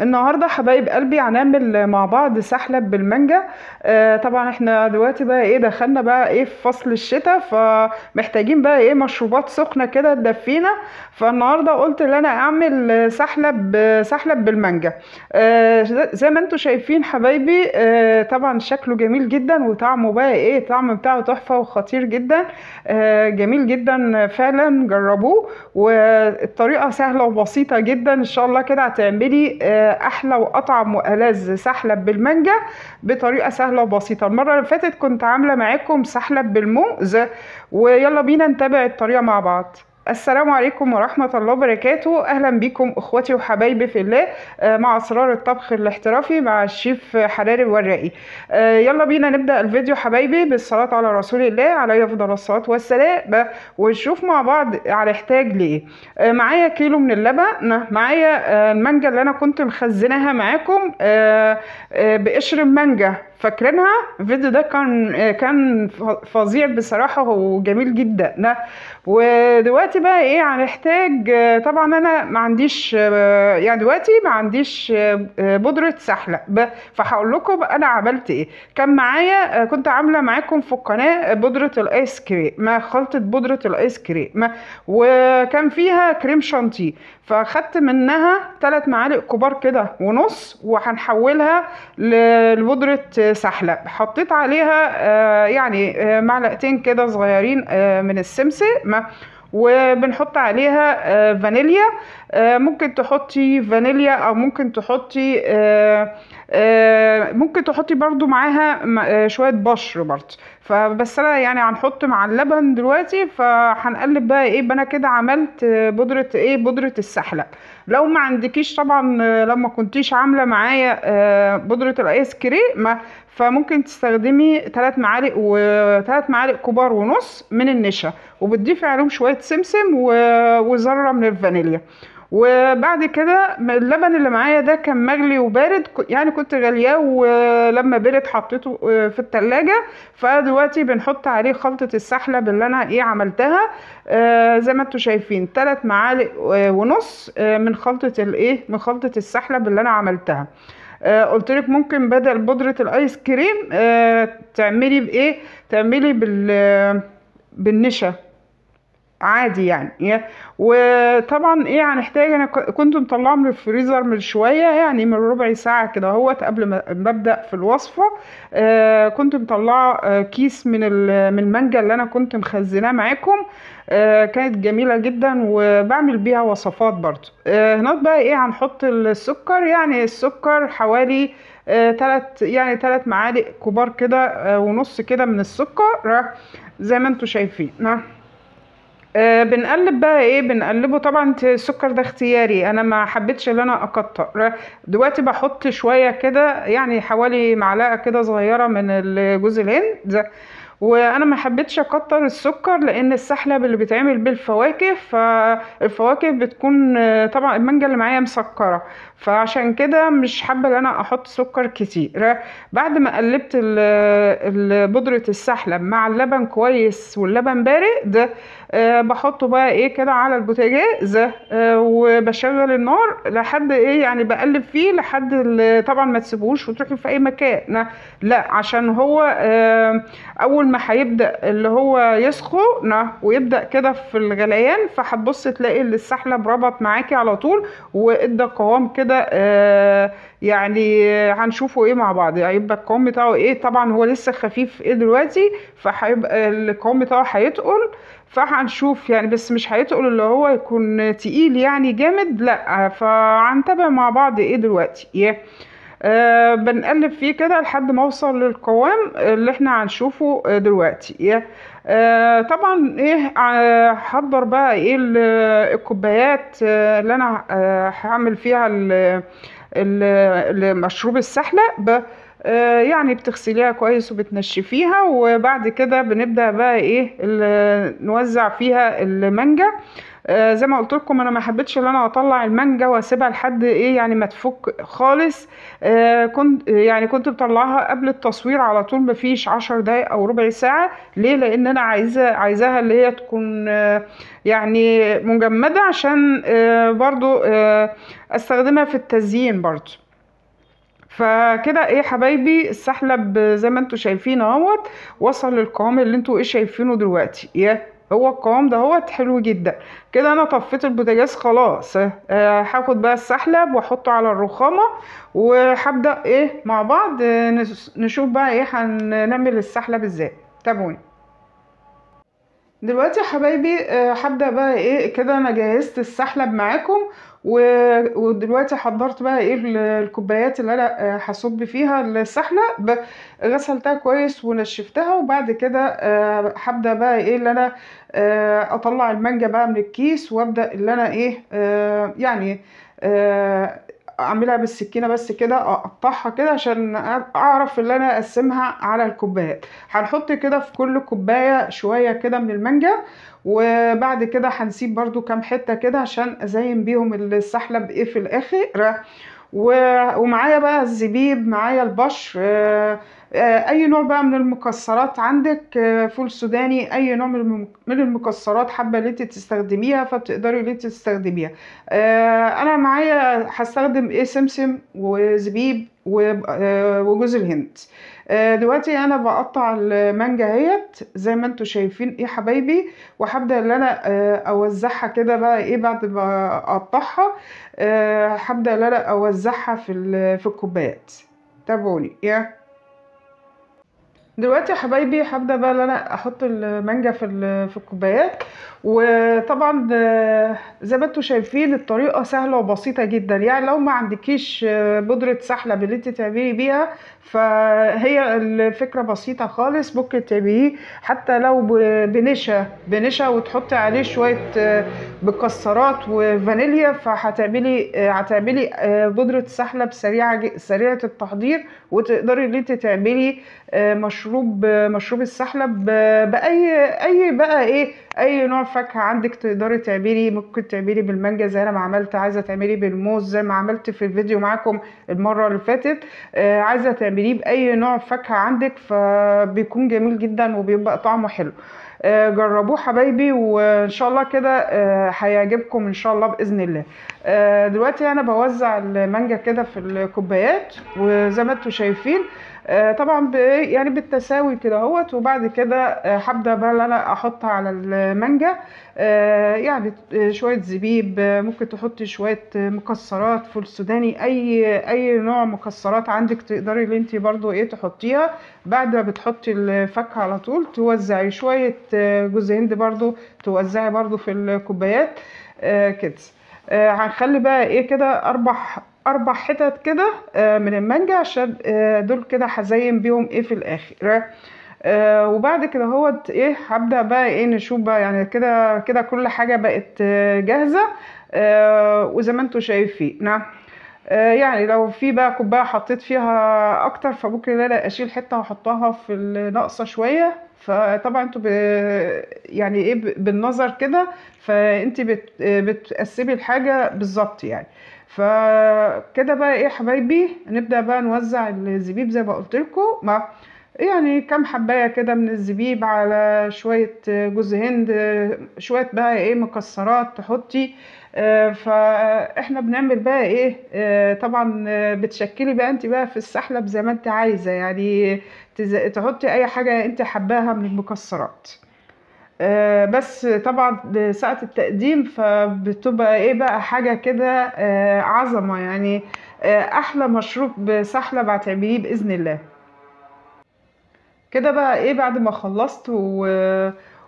النهارده حبايب قلبي هنعمل مع بعض سحلب بالمانجا آه طبعا احنا دلوقتي بقى ايه دخلنا بقى ايه في فصل الشتاء فمحتاجين بقى ايه مشروبات سخنه كده تدفينا فالنهارده قلت ان انا اعمل سحلب سحلب بالمانجا آه زي ما انتم شايفين حبايبي آه طبعا شكله جميل جدا وطعمه بقى ايه طعم بتاعه تحفه وخطير جدا آه جميل جدا فعلا جربوه والطريقه سهله وبسيطه جدا ان شاء الله كده هتعملي آه احلى واطعم والذ سحلب بالمانجا بطريقه سهله وبسيطه المره اللي فاتت كنت عامله معاكم سحلب بالموز ويلا بينا نتابع الطريقه مع بعض السلام عليكم ورحمة الله وبركاته أهلا بكم أخوتي وحبايبي في الله آه، مع أسرار الطبخ الاحترافي مع الشيف حراري والرائي آه، يلا بينا نبدأ الفيديو حبايبي بالصلاة على رسول الله عليه أفضل الصلاة والسلام ونشوف مع بعض هنحتاج ليه آه، معايا كيلو من اللبن معايا المانجا اللي أنا كنت مخزناها معاكم بقشر المانجا فاكرينها الفيديو ده كان كان فظيع بصراحه وجميل جدا ده ودلوقتي بقى ايه هنحتاج طبعا انا ما عنديش يعني دلوقتي ما عنديش بودره سحله فهقول لكم انا عملت ايه كان معايا كنت عامله معاكم في القناه بودره الايس كريم ما خلطه بودره الايس كريم وكان فيها كريم شانتيه فاخدت منها ثلاث معالق كبار كده ونص وهنحولها لبودرة سحلب حطيت عليها آه، يعني آه، معلقتين كده صغيرين آه، من السمسم وبنحط عليها آه، فانيليا آه، ممكن تحطي فانيليا او ممكن تحطي آه، ممكن تحطي برضو معاها شويه بشر برضو فبس انا يعني هنحط مع اللبن دلوقتي فهنقلب بقى ايه انا كده عملت بودره ايه بودره السحلب لو ما عندكيش طبعا آه، لو كنتيش عامله معايا آه، بودره الايس كريم فممكن تستخدمي 3 معالق و معالق كبار ونص من النشا وبتضيفي عليهم شويه سمسم وذره من الفانيليا وبعد كده اللبن اللي معايا ده كان مغلي وبارد يعني كنت غالياه ولما برد حطيته آه، في التلاجة فدلوقتي بنحط عليه خلطة السحلب اللي انا ايه عملتها آه، زي ما انتوا شايفين ثلاث معالق آه، ونص من خلطة الايه من خلطة السحلب اللي انا عملتها آه قلت لك ممكن بدل بودرة الايس كريم آه تعملي بايه تعملي بال بالنشا عادي يعني إيه؟ وطبعا ايه هنحتاج يعني، انا كنت مطلعه من الفريزر من شويه يعني من ربع ساعه كده اهوت قبل ما ابدا في الوصفه آه، كنت مطلعه آه، كيس من من المانجا اللي انا كنت مخزناه معاكم آه، كانت جميله جدا وبعمل بيها وصفات برضو آه هناك بقى ايه هنحط السكر يعني السكر حوالي تلات يعني تلات معالق كبار كده ونص كده من السكر زي ما انتوا شايفين آه، بنقلب بقى ايه بنقلبه طبعا السكر ده اختياري انا ما حبيتش ان انا اكتر دلوقتي بحط شويه كده يعني حوالي معلقه كده صغيره من جوز الهند وانا ما حبيتش اكتر السكر لان السحلب اللي بيتعمل بالفواكه فالفواكه بتكون طبعا المانجا اللي معايا مسكره فعشان كده مش حابه ان انا احط سكر كتير بعد ما قلبت بودره السحلب مع اللبن كويس واللبن بارد آه، بحطه بقى ايه كده على البوتاجاز آه، وبشغل النار لحد ايه يعني بقلب فيه لحد طبعا ما تسيبوش وتروحي في اي مكان لا عشان هو آه، اول ما هيبدا اللي هو يسخن نه ويبدا كده في الغليان فهتبص تلاقي اللي السحلب ربط معاكي على طول وادى قوام كده آه، يعني هنشوفه ايه مع بعض هيبقى يعني القوام بتاعه ايه طبعا هو لسه خفيف ايه دلوقتي فهيبقى القوام بتاعه هيتقل فهنشوف يعني بس مش هيتقل اللي هو يكون تقيل يعني جامد لا فهنتابع مع بعض ايه دلوقتي ايه yeah. آه، بنقلب فيه كده لحد ما اوصل للقوام اللي احنا هنشوفه آه، دلوقتي إيه؟ آه طبعا ايه آه، هحضر بقى ايه الكوبايات اللي انا هعمل فيها المشروب السحلة يعني بتغسليها كويس وبتنشفيها وبعد كده بنبدأ بقى ايه نوزع فيها المانجا آه، زي ما قلت لكم انا ما حبيتش ان انا اطلع المانجا واسيبها لحد ايه يعني ما تفك خالص آه كنت يعني كنت بطلعها قبل التصوير على طول ما فيش 10 دقايق او ربع ساعه ليه لان انا عايزه عايزاها اللي هي تكون آه يعني مجمده عشان آه برضو آه استخدمها في التزيين برضو فكده ايه حبايبي السحلب زي ما انتوا شايفين اهوت وصل للقوام اللي انتوا ايه شايفينه دلوقتي يا هو القوام ده هو حلو جدا كده انا طفيت البوتاجاز خلاص آه، هاخد بقى السحلب واحطه على الرخامه وهبدا ايه مع بعض آه، نشوف بقى ايه هنعمل السحلب ازاي تابعوني دلوقتي يا حبايبي هبدا آه، بقى ايه كده انا جهزت السحلب معاكم ودلوقتي حضرت بقى ايه الكوبايات اللي انا آه، هصب فيها السحلب غسلتها كويس ونشفتها وبعد كده هبدا آه، بقى ايه اللي انا اطلع المانجا بقى من الكيس وابدا اللي انا ايه يعني اعملها بالسكينه بس كده اقطعها كده عشان اعرف اللي انا اقسمها على الكوبايات هنحط كده في كل كوبايه شويه كده من المانجا وبعد كده هنسيب برده كام حته كده عشان ازين بيهم السحلب ايه في الاخر و... ومعايا بقى الزبيب معايا البشر آه، اي نوع بقى من المكسرات عندك آه، فول سوداني اي نوع من المكسرات حابه اللي انت تستخدميها فبتقدري اللي انت تستخدميها آه، انا معايا هستخدم ايه سمسم وزبيب آه، وجوز الهند آه، دلوقتي انا بقطع المانجا اهيت زي ما انتوا شايفين ايه حبايبي وهبدا ان انا آه، اوزعها كده بقى ايه بعد ما اقطعها هبدا ان انا اوزعها في في الكوبايات تابعوني يا دلوقتي يا حبايبي هبدا بقى ان انا احط المانجا في في الكوبايات وطبعا آه، زي ما انتم شايفين الطريقه سهله وبسيطه جدا يعني لو ما عندكيش آه، بودره سحلب اللي انت تعملي بيها فهي الفكره بسيطه خالص ممكن تعمليه حتى لو بنشا بنشا وتحطي عليه شويه آه، مكسرات وفانيليا فهتعملي هتعملي بودره سحلب سريعه سريعه التحضير وتقدري ان انت تعملي مشروب مشروب مشروب السحلب باي اي بقى ايه اي نوع فاكهه عندك تقدري تعملي ممكن تعملي بالمانجا زي انا ما عملت عايزه تعملي بالموز زي ما عملت في الفيديو معاكم المره اللي فاتت آه، عايزه تعمليه باي نوع فاكهه عندك فبيكون جميل جدا وبيبقى طعمه حلو آه، جربوه حبايبي وان شاء الله كده آه، هيعجبكم ان شاء الله باذن الله آه، دلوقتي انا بوزع المانجا كده في الكوبايات وزي ما انتم شايفين آه، طبعا يعني بالتساوي كده اهوت وبعد كده آه، هبدا بقى انا احطها على المانجا يعني شويه زبيب ممكن تحطي شويه مكسرات فول سوداني اي اي نوع مكسرات عندك تقدري ان انت برده ايه تحطيها بعد ما بتحطي الفاكهه على طول توزعي شويه جوز هند برده توزعي برده في الكوبايات كده آه هنخلي بقى ايه كده اربع اربع حتت كده آه من المانجا عشان آه دول كده هزين بيهم ايه في الاخر آه وبعد كده اهوت ايه هبدا بقى ايه نشوف بقى يعني كده كده كل حاجه بقت آه، جاهزه آه وزي ما انتم شايفين نعم آه، يعني لو في بقى كوبايه حطيت فيها اكتر فممكن انا اشيل حته واحطها في الناقصه شويه فطبعا انتوا يعني ايه بالنظر كده فانت بت... آه، بتقسمي الحاجه بالظبط يعني فكده بقى ايه حبايبي نبدا بقى نوزع الزبيب زي ما قلت لكم مع يعني كام حبايه كده من الزبيب على شويه جوز هند شويه بقى ايه مكسرات تحطي آه، فاحنا بنعمل بقى ايه آه، طبعا آه، بتشكلي بقى انت بقى في السحلب زي ما انت عايزه يعني تحطي اي حاجه انت حباها من المكسرات بس طبعا ساعة التقديم فبتبقى ايه بقى حاجة كده عظمة يعني احلى مشروب سحلب هتعمليه باذن الله كده بقى ايه بعد ما خلصت و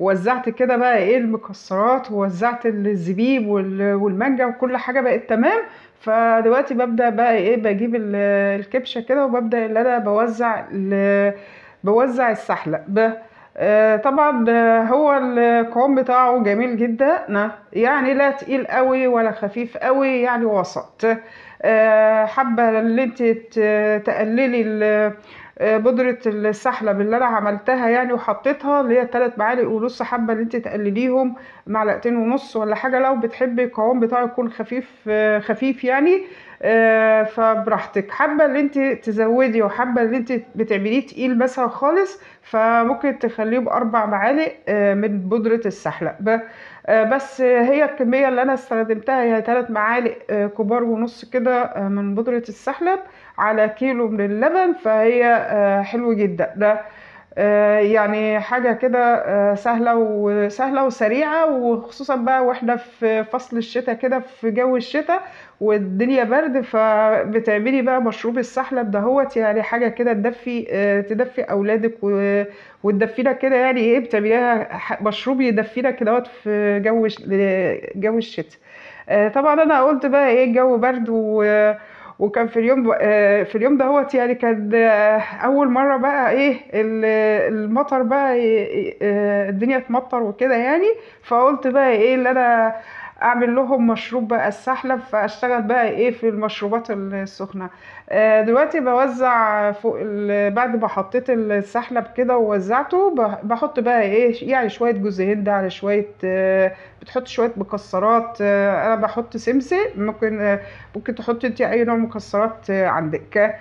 ووزعت كده بقى ايه المكسرات ووزعت الزبيب والمانجا وكل حاجه بقت تمام فدلوقتي ببدا بقى ايه بجيب الكبشه كده وببدا ان انا بوزع بوزع السحلق ب... آه، طبعا هو القوام بتاعه جميل جدا يعني لا تقيل قوي ولا خفيف قوي يعني وسط آه، حابه ان انت تقللي آه، بودرة السحلب اللي انا عملتها يعني وحطيتها اللي هي التلات معالق ونص حبة اللي انت تقلليهم معلقتين ونص ولا حاجة لو بتحبي القوام بتاعه يكون خفيف آه، خفيف يعني آه، فبراحتك حبه اللي انت تزودي وحبه اللي انت بتعمليه تقيل مثلا خالص فممكن تخليه بأربع معالق من بودرة السحلب آه، بس هي الكمية اللي أنا استخدمتها هي 3 معالق آه، كبار ونص كده آه، من بودرة السحلب على كيلو من اللبن فهي حلو جدا ده آه، يعني حاجة كده آه، سهلة وسهلة وسريعة وخصوصا بقى واحنا في فصل الشتاء كده في جو الشتاء والدنيا برد فبتعملي بقى مشروب السحلب دهوت يعني حاجة كده تدفي آه، تدفي أولادك وتدفينا كده يعني ايه بتعمليها مشروب يدفينا كده في جو جو الشتاء طبعا أنا قلت بقى ايه الجو برد و وكان في اليوم آه، في اليوم دهوت يعني كان آه، اول مره بقى ايه المطر بقى آه، الدنيا تمطر وكده يعني فقلت بقى ايه اللي انا اعمل لهم مشروب بقى السحلب فاشتغل بقى ايه في المشروبات السخنه آه، دلوقتي بوزع فوق بعد ما حطيت السحلب كده ووزعته بحط بقى ايه يعني شويه جوز هند على شويه آه، بتحط شويه مكسرات آه، انا بحط سمسم ممكن ممكن تحط انت اي نوع مكسرات عندك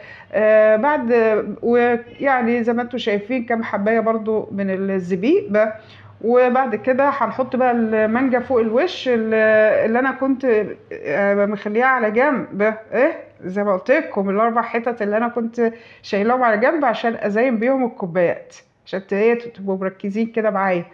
بعد ويعني زي ما انتم شايفين كام حبايه برضو من الزبيب وبعد كده هنحط بقى المانجا فوق الوش اللي انا كنت آه، مخليها على جنب ايه زي ما قلت لكم الاربع حتت اللي انا كنت شايلهم على جنب عشان ازين بيهم الكوبايات عشان إيه، تبقوا مركزين كده معايا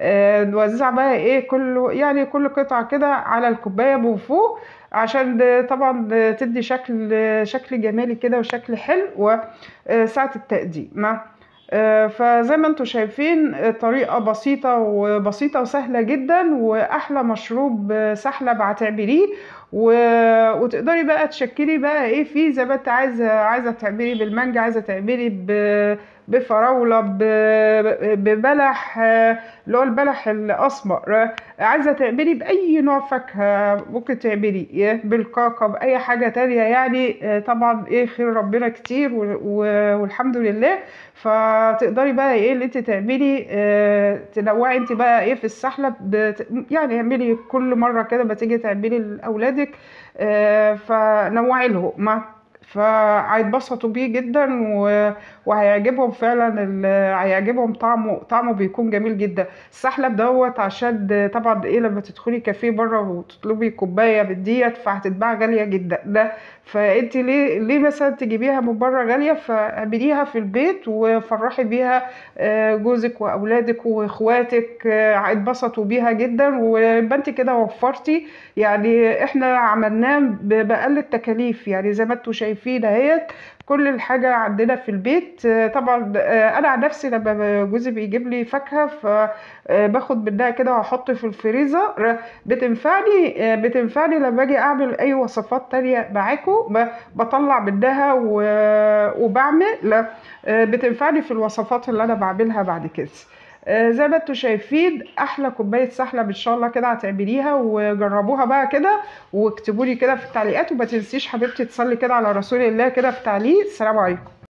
آه، نوزع بقى ايه كل يعني كل قطعه كده على الكوبايه من فوق عشان طبعا تدي شكل شكل جمالي كده وشكل حلو وساعه آه، التقديم آه، فزي ما انتم شايفين آه، طريقة بسيطة وبسيطة وسهلة جدا وأحلى مشروب آه، سحلب هتعمليه و... وتقدري بقى تشكلي بقى ايه ما انت عايزه عايزه تعملي بالمانجا عايزه تعملي ب... بفراوله ب... ببلح اللي هو البلح الاسمر عايزه تعملي باي نوع فاكهه ممكن تعملي إيه، بالكاكا باي حاجه تانية يعني طبعا ايه خير ربنا كتير و... و... والحمد لله فتقدري بقى ايه اللي انت تعملي اه تنوعي انت بقى ايه في السحله بت... يعني اعملي كل مره كده ما تيجي تعملي الاولاد ولادك آه، فنوعي لهم ما فهيتبسطوا بيه جدا وهيعجبهم فعلا هيعجبهم طعمه طعمه بيكون جميل جدا السحلب دوت عشان طبعا ايه لما تدخلي كافيه بره وتطلبي كوبايه بالديت فهتتباع غاليه جدا ده فانت ليه ليه مثلا تجيبيها من بره غاليه فاعمليها في البيت وفرحي بيها آه، جوزك واولادك واخواتك آه، هيتبسطوا بيها جدا ويبقى انت كده وفرتي يعني احنا عملناه باقل التكاليف يعني زي ما انتوا شايفين فيه دهيت كل الحاجة عندنا في البيت آه، طبعا آه، أنا عن نفسي لما جوزي بيجيب لي فاكهة فباخد آه، منها كده وأحط في الفريزر بتنفعني بتنفعني لما أجي أعمل أي وصفات تانية معاكم بطلع منها وبعمل بتنفعني في الوصفات اللي أنا بعملها بعد كده آه، زي ما انتوا شايفين احلى كوبايه سحلب ان شاء الله كده هتعمليها وجربوها بقى كده واكتبوا لي كده في التعليقات وما تنسيش حبيبتي تصلي كده على رسول الله كده في تعليق السلام عليكم